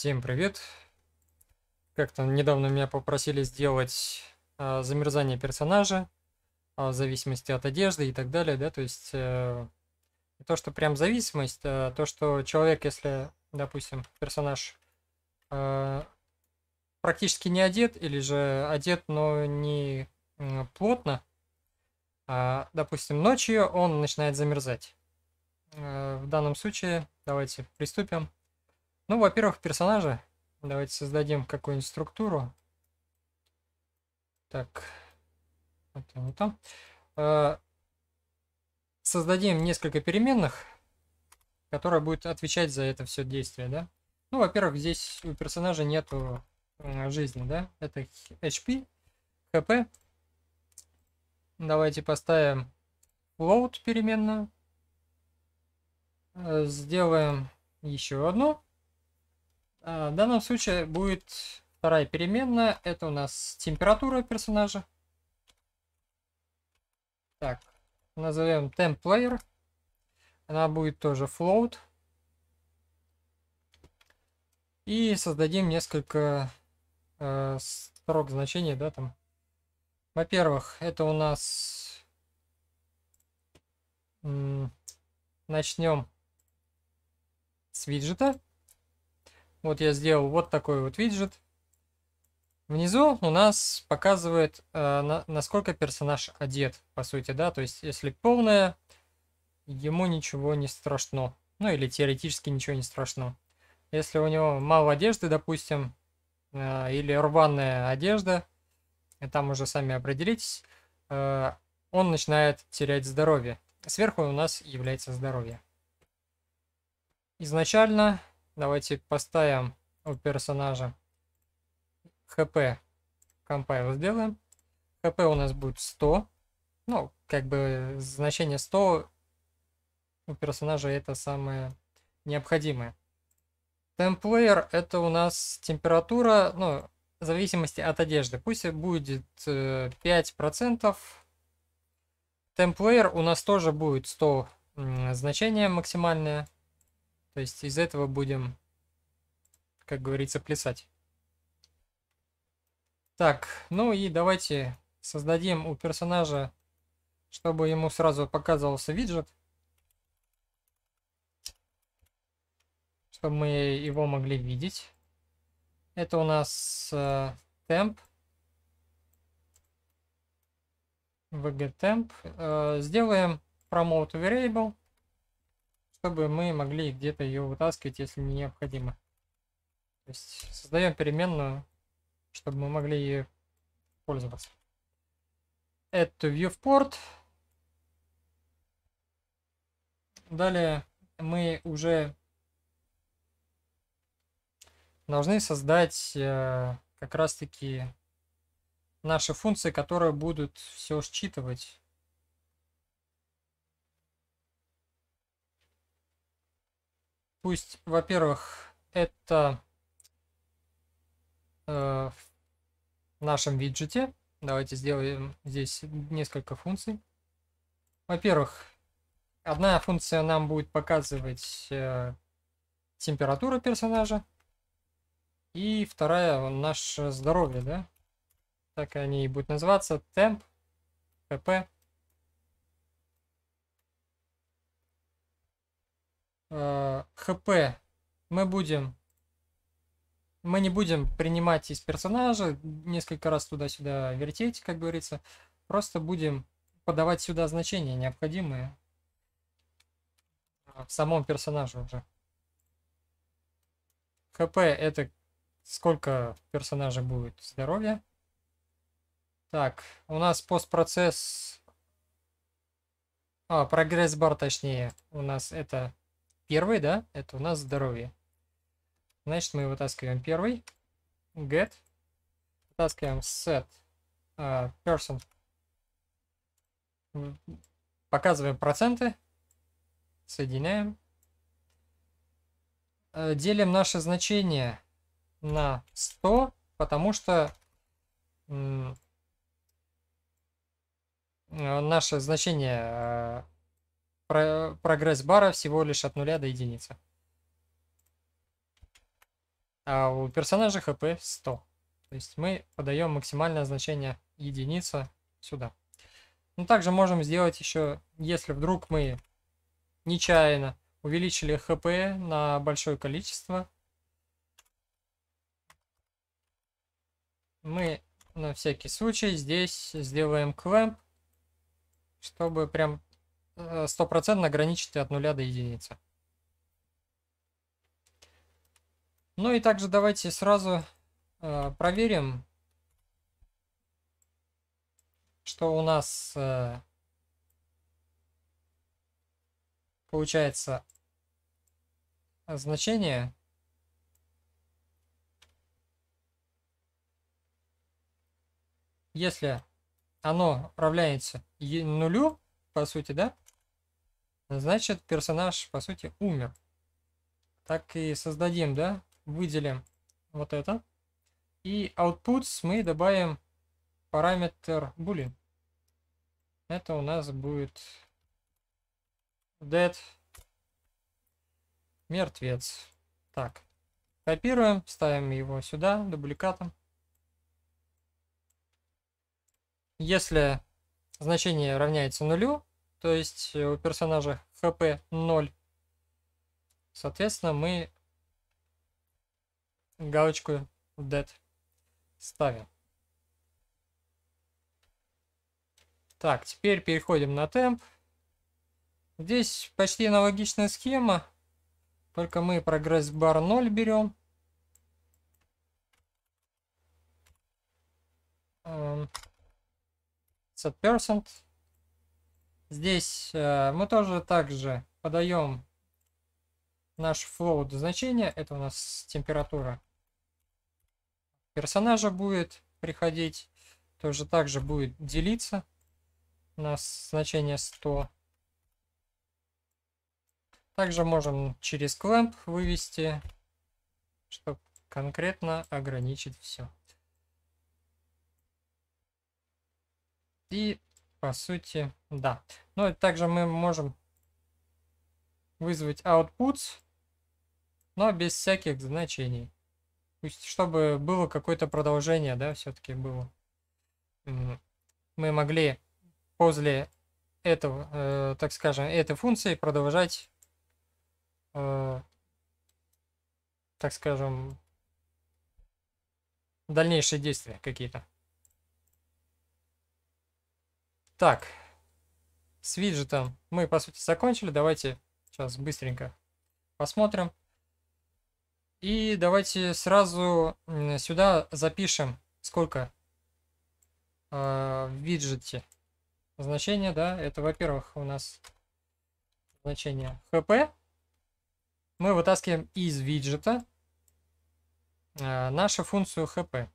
Всем привет! Как-то недавно меня попросили сделать э, замерзание персонажа э, в зависимости от одежды и так далее, да, то есть э, не то, что прям зависимость, а то, что человек, если, допустим, персонаж э, практически не одет или же одет, но не плотно, а, допустим, ночью он начинает замерзать. Э, в данном случае давайте приступим. Ну, во-первых, персонажа. Давайте создадим какую-нибудь структуру. Так. это не то. создадим несколько переменных, которые будут отвечать за это все действие, да? Ну, во-первых, здесь у персонажа нету э, жизни, да? Это HP, HP. Давайте поставим load переменную. Э, сделаем еще одну. А, в данном случае будет вторая переменная. Это у нас температура персонажа. Так, назовем temp player. Она будет тоже float. И создадим несколько э, строк значений, да, там. Во-первых, это у нас начнем с виджета. Вот я сделал вот такой вот виджет. Внизу у нас показывает, э, на, насколько персонаж одет, по сути, да. То есть, если полная, ему ничего не страшно. Ну, или теоретически ничего не страшно. Если у него мало одежды, допустим, э, или рваная одежда, там уже сами определитесь, э, он начинает терять здоровье. Сверху у нас является здоровье. Изначально Давайте поставим у персонажа хп. Компайл сделаем. ХП у нас будет 100. Ну, как бы значение 100 у персонажа это самое необходимое. Темплеер это у нас температура, ну, в зависимости от одежды. Пусть будет 5%. Э, Темплеер у нас тоже будет 100 значение максимальное. То есть из этого будем, как говорится, плясать. Так, ну и давайте создадим у персонажа, чтобы ему сразу показывался виджет. Чтобы мы его могли видеть. Это у нас э, темп. VG temp. Э, сделаем promote variable чтобы мы могли где-то ее вытаскивать, если необходимо. То есть создаем переменную, чтобы мы могли ее пользоваться. Add to viewport. Далее мы уже должны создать э, как раз таки наши функции, которые будут все считывать. Пусть, во-первых, это э, в нашем виджете. Давайте сделаем здесь несколько функций. Во-первых, одна функция нам будет показывать э, температуру персонажа. И вторая наше здоровье, да? Так они и будут называться. Темп, ПП. Э, хп мы будем... Мы не будем принимать из персонажа, несколько раз туда-сюда вертеть, как говорится. Просто будем подавать сюда значения необходимые в а, самом персонаже уже. ХП это сколько персонажа будет здоровья. Так, у нас постпроцесс... А, прогресс-бар точнее. У нас это Первый, да? Это у нас здоровье. Значит, мы вытаскиваем первый. Get. Вытаскиваем set uh, person. Показываем проценты. Соединяем. Э, делим наше значение на 100, потому что э, наше значение э, про прогресс бара всего лишь от нуля до единицы. А у персонажа хп 100. То есть мы подаем максимальное значение единица сюда. Но ну, также можем сделать еще, если вдруг мы нечаянно увеличили хп на большое количество, мы на всякий случай здесь сделаем клэмп, чтобы прям Э, стопроцентно ограничите от нуля до единицы. Ну и также давайте сразу э, проверим, что у нас э, получается значение. Если оно равняется нулю, по сути, да, Значит, персонаж, по сути, умер. Так и создадим, да? Выделим вот это. И outputs мы добавим параметр boolean. Это у нас будет dead мертвец. Так, копируем, ставим его сюда дубликатом. Если значение равняется нулю, то есть э, у персонажа хп 0. Соответственно, мы галочку dead ставим. Так, теперь переходим на темп. Здесь почти аналогичная схема, только мы прогресс-бар 0 берем. Эм, set percent Здесь э, мы тоже также подаем наш float значение. Это у нас температура персонажа будет приходить. Тоже также будет делиться. У нас значение 100. Также можем через clamp вывести, чтобы конкретно ограничить все. И по сути, да. Ну, также мы можем вызвать outputs, но без всяких значений. Пусть, чтобы было какое-то продолжение, да, все-таки было. Мы могли после этого, э, так скажем, этой функции продолжать, э, так скажем, дальнейшие действия какие-то. Так, с виджетом мы, по сути, закончили. Давайте сейчас быстренько посмотрим. И давайте сразу сюда запишем, сколько э, в виджете значение, да, это, во-первых, у нас значение хп. Мы вытаскиваем из виджета э, нашу функцию хп.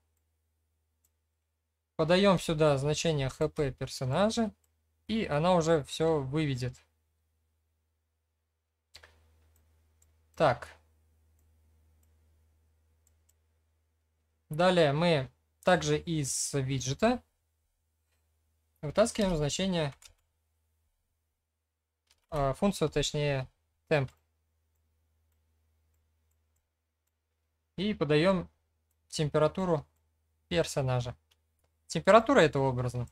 Подаем сюда значение хп персонажа, и она уже все выведет. Так. Далее мы также из виджета вытаскиваем значение, а, функцию, точнее, темп. И подаем температуру персонажа. Температура этого образно.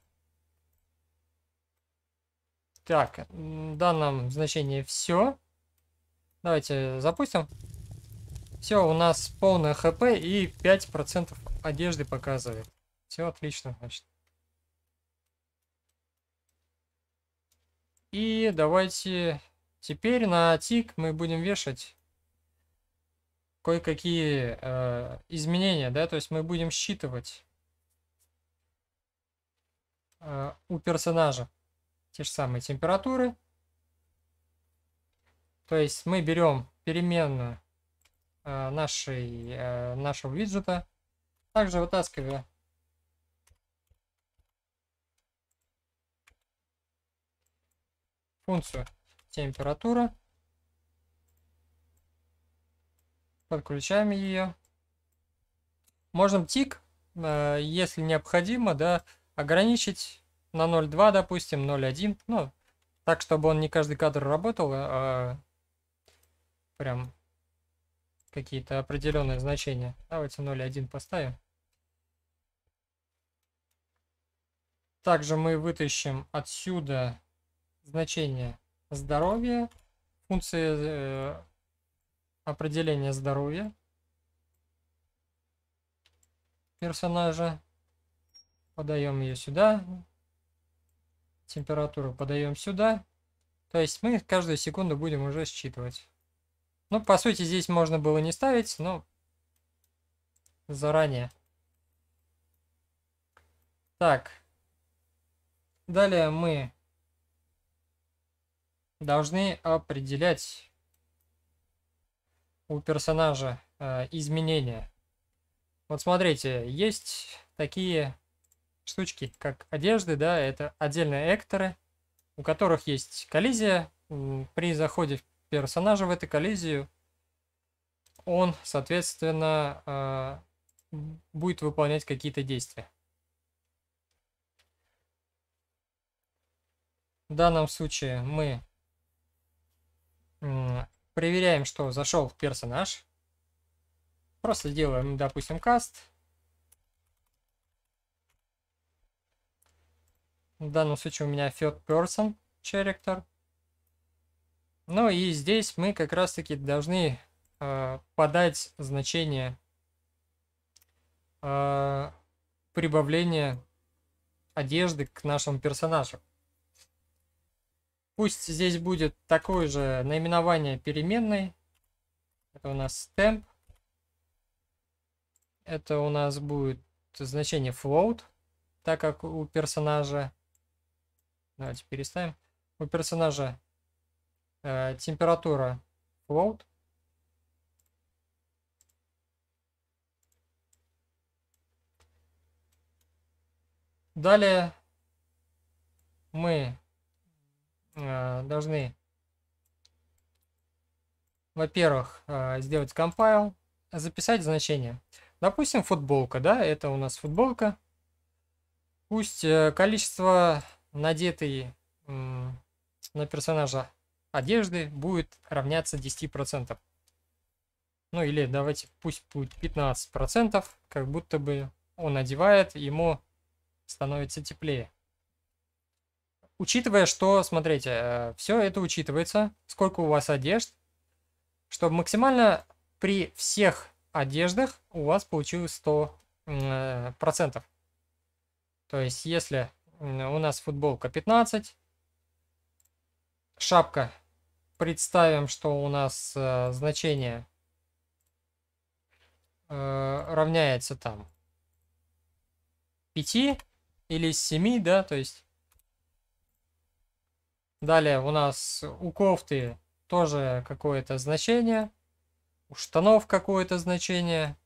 Так, в данном значении все. Давайте запустим. Все, у нас полное хп и 5% одежды показывает. Все отлично, значит. И давайте теперь на тик мы будем вешать кое-какие э, изменения, да, то есть мы будем считывать у персонажа те же самые температуры. То есть мы берем переменную э, нашей, э, нашего виджета, также вытаскивая функцию температура, подключаем ее. Можем тик, э, если необходимо, да, ограничить на 0.2, допустим, 0.1, ну, так, чтобы он не каждый кадр работал, а, а прям какие-то определенные значения. Давайте 0.1 поставим. Также мы вытащим отсюда значение здоровья, функции э, определения здоровья персонажа подаем ее сюда, температуру подаем сюда. То есть мы каждую секунду будем уже считывать. Ну, по сути, здесь можно было не ставить, но заранее. Так. Далее мы должны определять у персонажа э, изменения. Вот смотрите, есть такие штучки, как одежды, да, это отдельные экторы, у которых есть коллизия. При заходе персонажа в эту коллизию он, соответственно, а, будет выполнять какие-то действия. В данном случае мы проверяем, что зашел в персонаж. Просто делаем, допустим, каст. В данном случае у меня field person character. Ну и здесь мы как раз таки должны э, подать значение э, прибавления одежды к нашему персонажу. Пусть здесь будет такое же наименование переменной. Это у нас temp. Это у нас будет значение float, так как у персонажа Давайте переставим. У персонажа э, температура float. Далее мы э, должны, во-первых, э, сделать compile, записать значение. Допустим, футболка, да, это у нас футболка. Пусть э, количество надетой на персонажа одежды будет равняться 10%. Ну или давайте пусть будет 15%, как будто бы он одевает, ему становится теплее. Учитывая, что, смотрите, э, все это учитывается, сколько у вас одежд, чтобы максимально при всех одеждах у вас получилось 100%. Э, То есть, если у нас футболка 15. Шапка. Представим, что у нас э, значение э, равняется там 5 или 7, да, то есть. Далее у нас у кофты тоже какое-то значение, у штанов какое-то значение.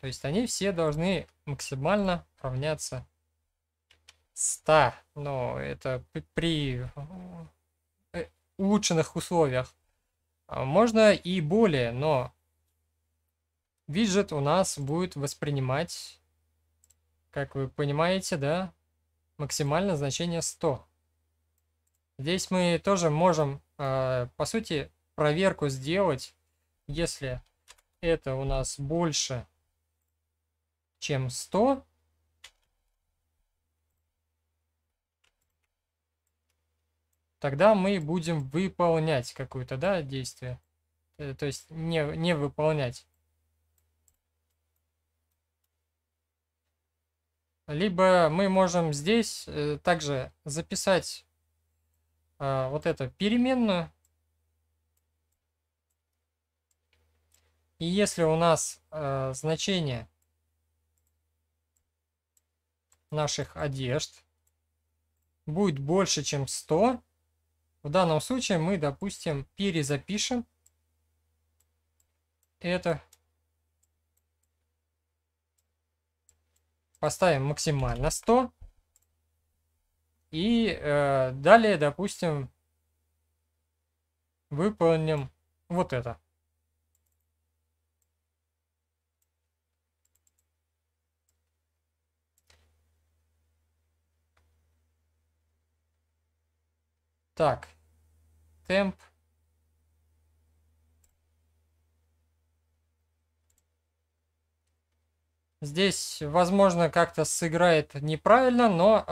То есть они все должны максимально равняться 100. Но это при э, улучшенных условиях. А можно и более, но виджет у нас будет воспринимать, как вы понимаете, да, максимальное значение 100. Здесь мы тоже можем, а, по сути, проверку сделать, если это у нас больше, чем 100, тогда мы будем выполнять какое-то, да, действие. Э, то есть не, не выполнять. Либо мы можем здесь э, также записать а, вот эту переменную. И если у нас а, значение наших одежд будет больше, чем 100, в данном случае мы, допустим, перезапишем это. Поставим максимально 100. И э, далее, допустим, выполним вот это. Так, темп. Здесь, возможно, как-то сыграет неправильно, но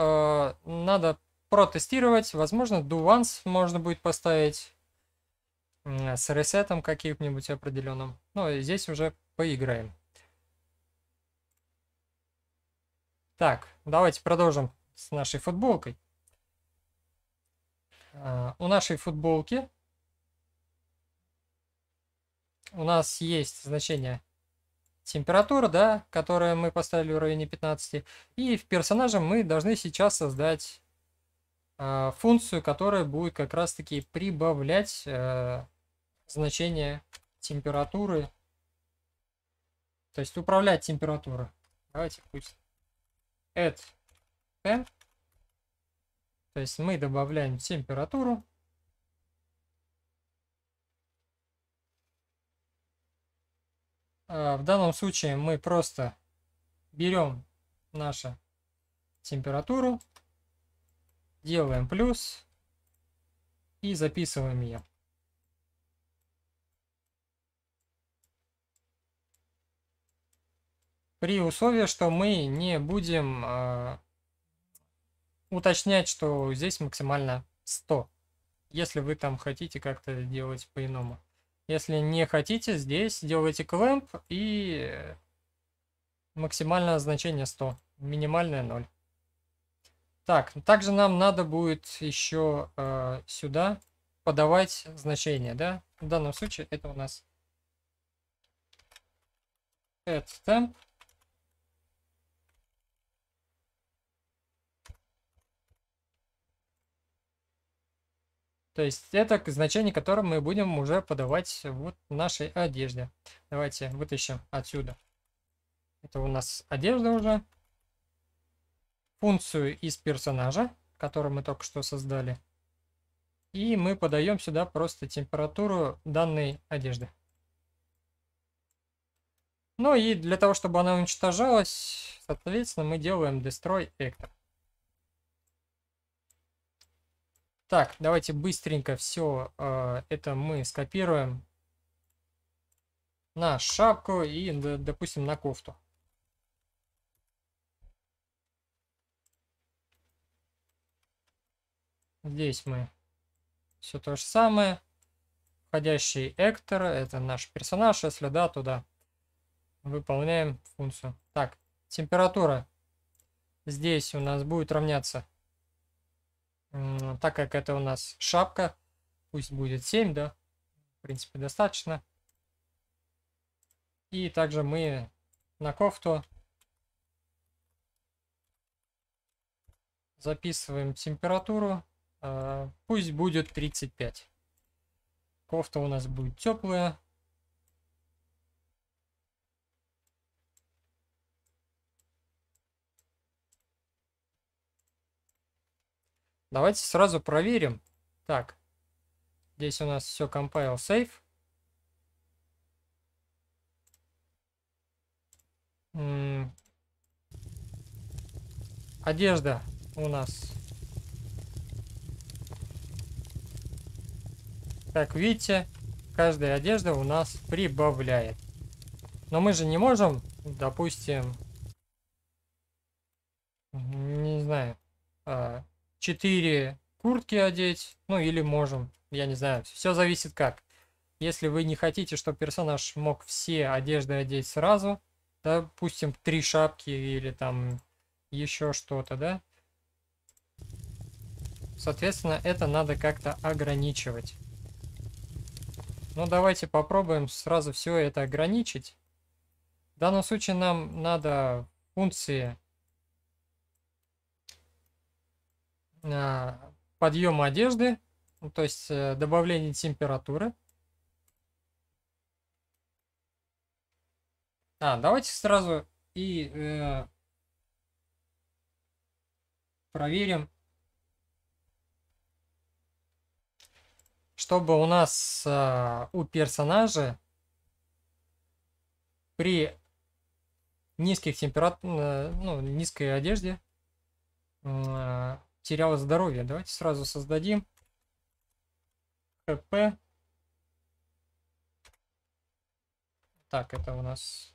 э, надо протестировать. Возможно, дуанс можно будет поставить э, с ресетом каким-нибудь определенным. Ну, и здесь уже поиграем. Так, давайте продолжим с нашей футболкой. А, у нашей футболки у нас есть значение температура, да, которое мы поставили в районе 15. И в персонаже мы должны сейчас создать э, функцию, которая будет как раз-таки прибавлять э, значение температуры. То есть управлять температурой. Давайте пусть add temp то есть мы добавляем температуру. А, в данном случае мы просто берем нашу температуру, делаем плюс и записываем ее. При условии, что мы не будем а, уточнять, что здесь максимально 100, если вы там хотите как-то делать по-иному. Если не хотите, здесь делайте клэмп и максимальное значение 100, минимальное 0. Так, также нам надо будет еще э, сюда подавать значение, да? В данном случае это у нас add temp То есть это значение, которое мы будем уже подавать вот нашей одежде. Давайте вытащим отсюда. Это у нас одежда уже. Функцию из персонажа, которую мы только что создали. И мы подаем сюда просто температуру данной одежды. Ну и для того, чтобы она уничтожалась, соответственно, мы делаем destroy actor. Так, давайте быстренько все э, а, это мы скопируем на шапку и, допустим, на кофту. Здесь мы все то же самое. Входящий эктор, это наш персонаж, если да, туда. Выполняем функцию. Так, температура. Здесь у нас будет равняться так как это у нас шапка, пусть будет 7, да, в принципе, достаточно. И также мы на кофту записываем температуру. А, пусть будет 35. Кофта у нас будет теплая. Давайте сразу проверим. Так, здесь у нас все compile save. Одежда у нас. Как видите, каждая одежда у нас прибавляет. Но мы же не можем, допустим, не знаю, а, 4 куртки одеть, ну или можем, я не знаю, все зависит как. Если вы не хотите, чтобы персонаж мог все одежды одеть сразу, допустим, три шапки или там еще что-то, да? Соответственно, это надо как-то ограничивать. Ну, давайте попробуем сразу все это ограничить. В данном случае нам надо функции подъема одежды, ну, то есть э, добавление температуры. А, давайте сразу и э, проверим, чтобы у нас э, у персонажа при низких температур, э, ну, низкой одежде э, теряла здоровье. Давайте сразу создадим. ХП. Так, это у нас...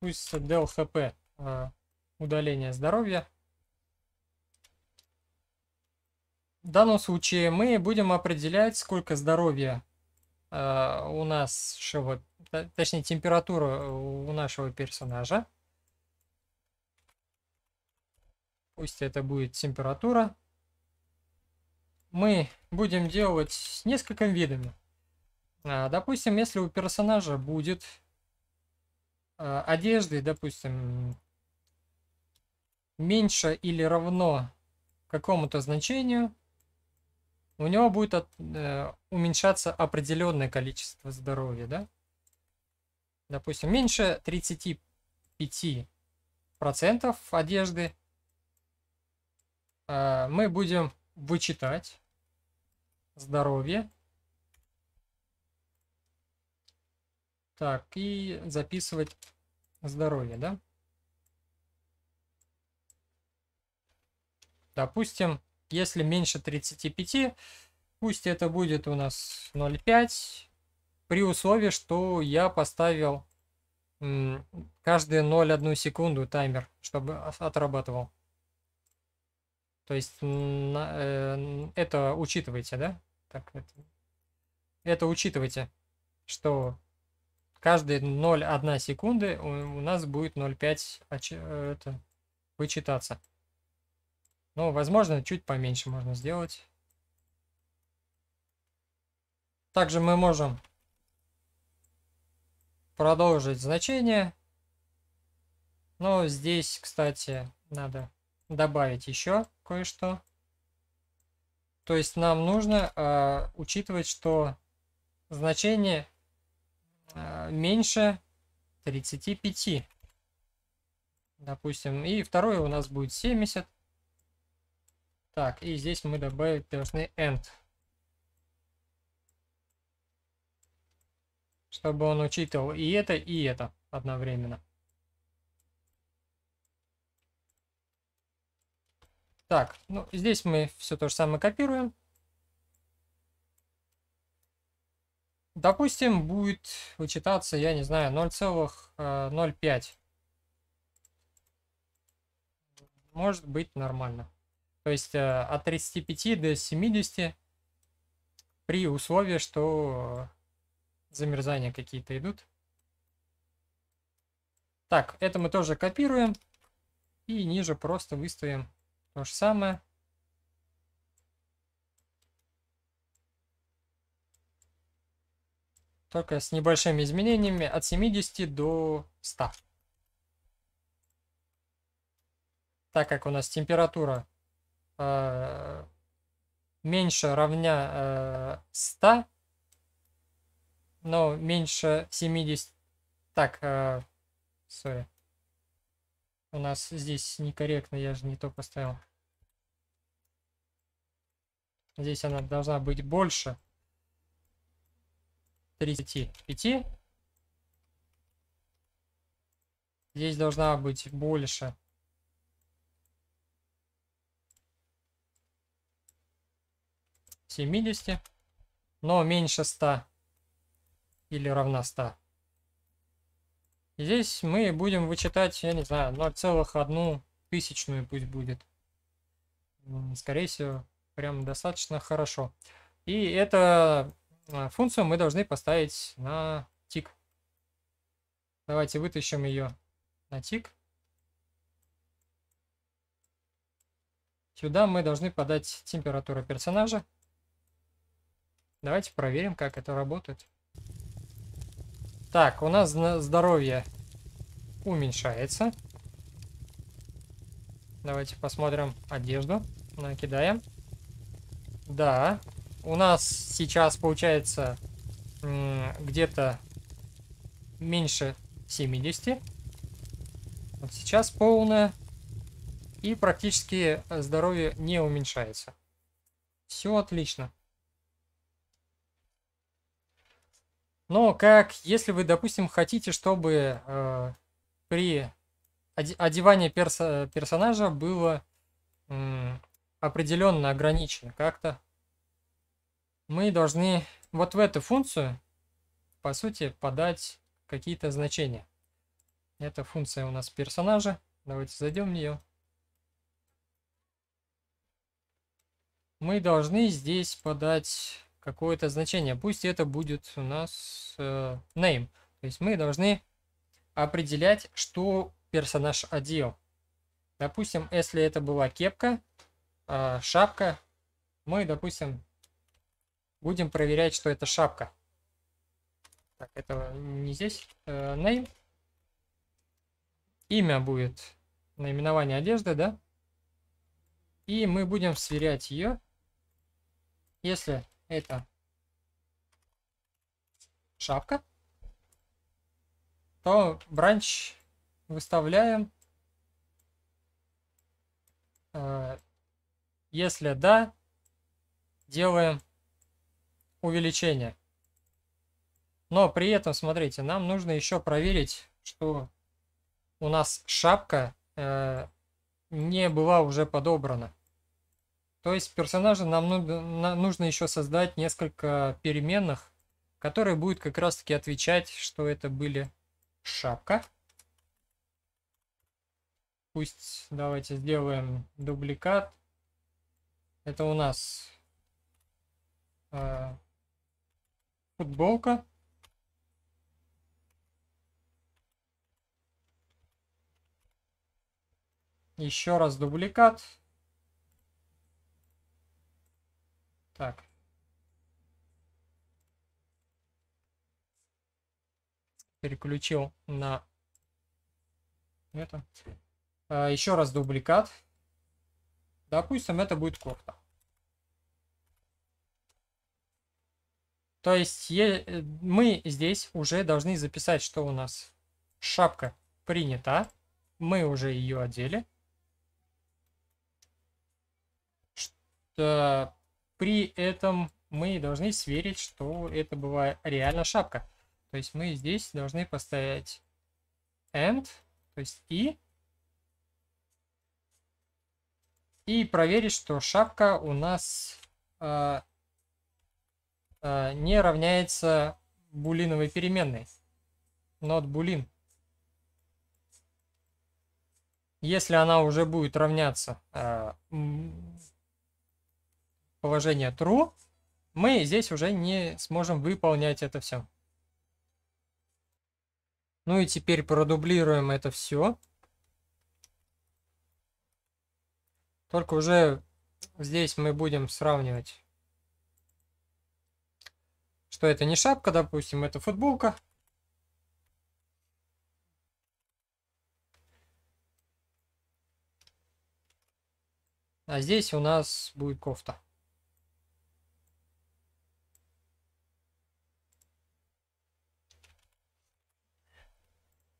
Пусть дел ХП. Э, удаление здоровья. В данном случае мы будем определять, сколько здоровья э, у нас, точнее температура у нашего персонажа. Пусть это будет температура. Мы будем делать с несколькими видами. А, допустим, если у персонажа будет а, одежды, допустим, меньше или равно какому-то значению, у него будет от, э, уменьшаться определенное количество здоровья, да? Допустим, меньше 35% одежды а, мы будем вычитать здоровье. Так, и записывать здоровье, да? Допустим, если меньше 35, пусть это будет у нас 0,5, при условии, что я поставил каждые 0,1 секунду таймер, чтобы отрабатывал. То есть на, э, это учитывайте, да? Так, это, это учитывайте, что каждые 0,1 секунды у, у нас будет 0,5 оч, э, это, вычитаться. Но ну, возможно, чуть поменьше можно сделать. Также мы можем продолжить значение. Но здесь, кстати, надо добавить еще кое-что. То есть нам нужно э, учитывать, что значение э, меньше 35. Допустим, и второе у нас будет 70. Так, и здесь мы добавить должны end. Чтобы он учитывал и это, и это одновременно. Так, ну здесь мы все то же самое копируем. Допустим, будет вычитаться, я не знаю, 0,05. Э, Может быть нормально. То есть э, от 35 до 70 при условии, что замерзания какие-то идут. Так, это мы тоже копируем. И ниже просто выставим то же самое. Только с небольшими изменениями от 70 до 100. Так как у нас температура э, меньше равня э, 100, но меньше 70... Так, э, сори. Э, у нас здесь некорректно, я же не то поставил. Здесь она должна быть больше 35. Здесь должна быть больше. Семидесяти, но меньше 100 или равна 100. здесь мы будем вычитать, я не знаю, 0,1 тысячную пусть будет. Скорее всего, прям достаточно хорошо. И эту э, функцию мы должны поставить на тик. Давайте вытащим ее на тик. Сюда мы должны подать температуру персонажа. Давайте проверим, как это работает. Так, у нас здоровье уменьшается. Давайте посмотрим одежду. Накидаем. Да. У нас сейчас получается где-то меньше 70. Вот сейчас полное. И практически здоровье не уменьшается. Все отлично. Но как, если вы, допустим, хотите, чтобы э, при одевании перса персонажа было определенно ограничены как-то. Мы должны вот в эту функцию, по сути, подать какие-то значения. Это функция у нас персонажа. Давайте зайдем в нее. Мы должны здесь подать какое-то значение. Пусть это будет у нас э, name. То есть мы должны определять, что персонаж одел. Допустим, если это была кепка, а, шапка. Мы, допустим, будем проверять, что это шапка. Так, это не здесь. Э, name. Имя будет наименование одежды, да? И мы будем сверять ее. Если это шапка, то бранч выставляем э, если да, делаем увеличение. Но при этом, смотрите, нам нужно еще проверить, что у нас шапка э, не была уже подобрана. То есть персонажа нам нужно, нужно еще создать несколько переменных, которые будут как раз таки отвечать, что это были шапка. Пусть давайте сделаем дубликат это у нас э, футболка. Еще раз дубликат. Так. Переключил на это. Э, еще раз дубликат. Допустим, это будет кофта. То есть э, мы здесь уже должны записать, что у нас шапка принята. Мы уже ее одели. Что при этом мы должны сверить, что это была реально шапка. То есть мы здесь должны поставить and, то есть и, и проверить, что шапка у нас а, Э, не равняется булиновой переменной. Not boolean. Если она уже будет равняться э, положение true, мы здесь уже не сможем выполнять это все. Ну и теперь продублируем это все. Только уже здесь мы будем сравнивать что это не шапка, допустим, это футболка. А здесь у нас будет кофта.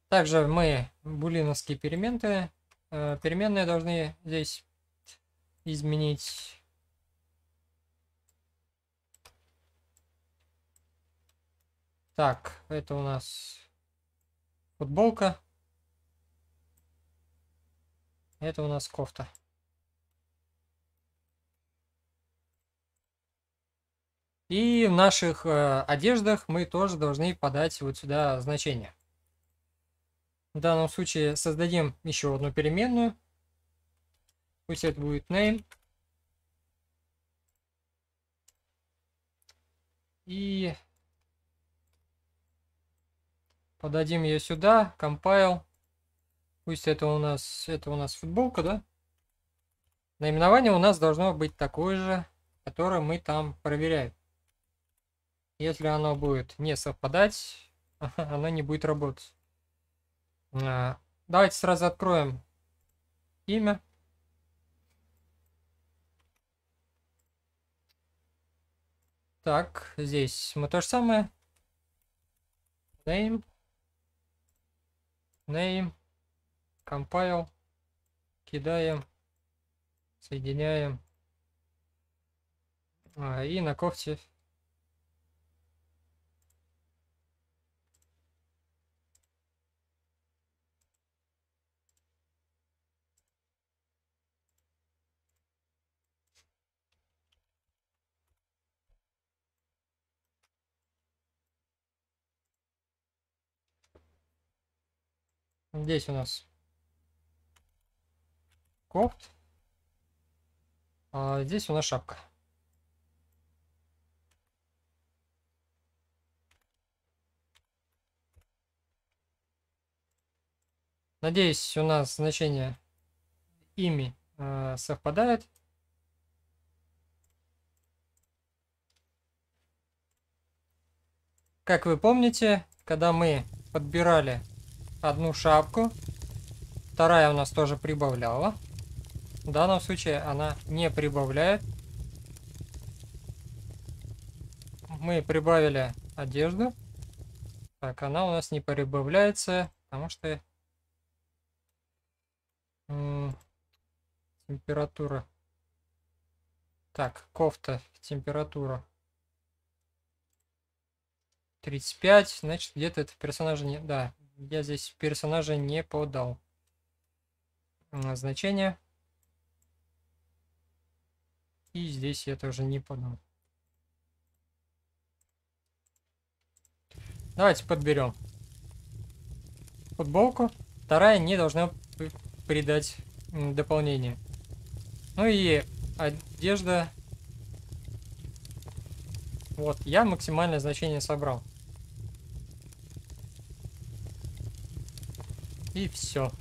Также мы булиновские переменные, э, переменные должны здесь изменить Так, это у нас футболка. Это у нас кофта. И в наших э, одеждах мы тоже должны подать вот сюда значение. В данном случае создадим еще одну переменную. Пусть это будет name. И Подадим ее сюда, compile. Пусть это у нас, это у нас футболка, да? Наименование у нас должно быть такое же, которое мы там проверяем. Если оно будет не совпадать, она не будет работать. А, давайте сразу откроем имя. Так, здесь мы то же самое. Name name, compile, кидаем, соединяем. А, и на кофте Здесь у нас кофт. А здесь у нас шапка. Надеюсь, у нас значение ими э, совпадает. Как вы помните, когда мы подбирали одну шапку. Вторая у нас тоже прибавляла. В данном случае она не прибавляет. Мы прибавили одежду. Так, она у нас не прибавляется, потому что температура. Так, кофта, температура 35, значит где-то это персонажа не... Да, я здесь персонажа не подал значение. И здесь я тоже не подал. Давайте подберем футболку. Вторая не должна придать дополнение. Ну и одежда. Вот, я максимальное значение собрал. И все.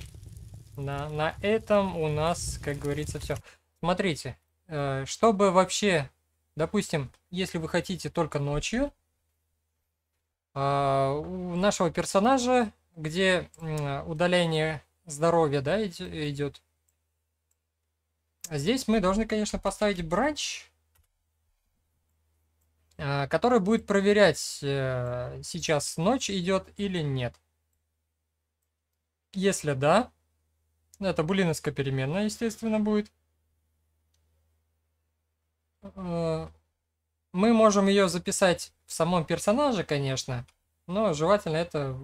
На, на этом у нас, как говорится, все. Смотрите, э, чтобы вообще, допустим, если вы хотите только ночью, а, у нашего персонажа, где удаление здоровья, да, идет. Здесь мы должны, конечно, поставить бранч, э, который будет проверять, э, сейчас ночь идет или нет. Если да, это булиновская переменная, естественно, будет. Э, мы можем ее записать в самом персонаже, конечно, но желательно это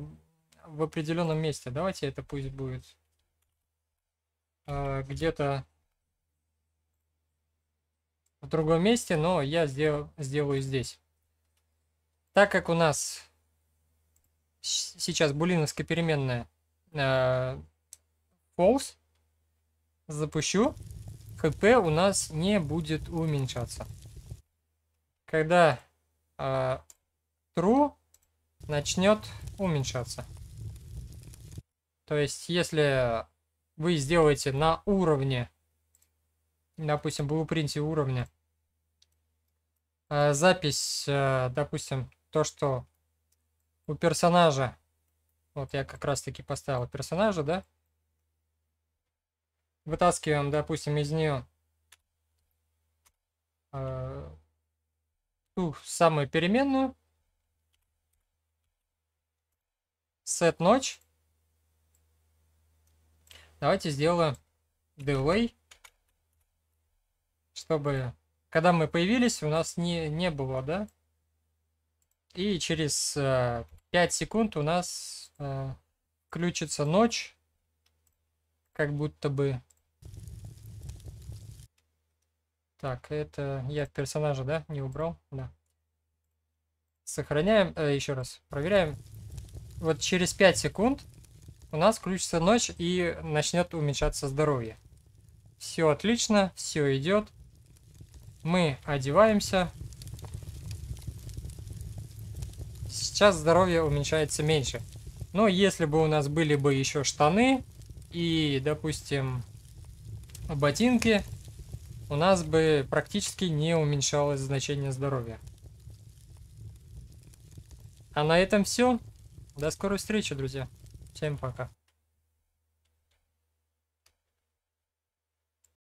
в определенном месте. Давайте это пусть будет э, где-то в другом месте, но я сдел сделаю здесь. Так как у нас сейчас булиновская переменная false э, запущу, хп у нас не будет уменьшаться. Когда э, true начнет уменьшаться. То есть, если вы сделаете на уровне, допустим, blueprint уровня, э, запись, э, допустим, то, что у персонажа вот я как раз таки поставил персонажа, да? Вытаскиваем, допустим, из нее э, ту самую переменную. Set ночь. Давайте сделаем delay, чтобы когда мы появились, у нас не, не было, да? И через э, 5 секунд у нас э, включится ночь, как будто бы. Так, это я персонажа, да, не убрал? Да. Сохраняем, э, еще раз, проверяем. Вот через 5 секунд у нас включится ночь и начнет уменьшаться здоровье. Все отлично, все идет. Мы одеваемся. Сейчас здоровье уменьшается меньше. Но если бы у нас были бы еще штаны и, допустим, ботинки, у нас бы практически не уменьшалось значение здоровья. А на этом все. До скорой встречи, друзья. Всем пока.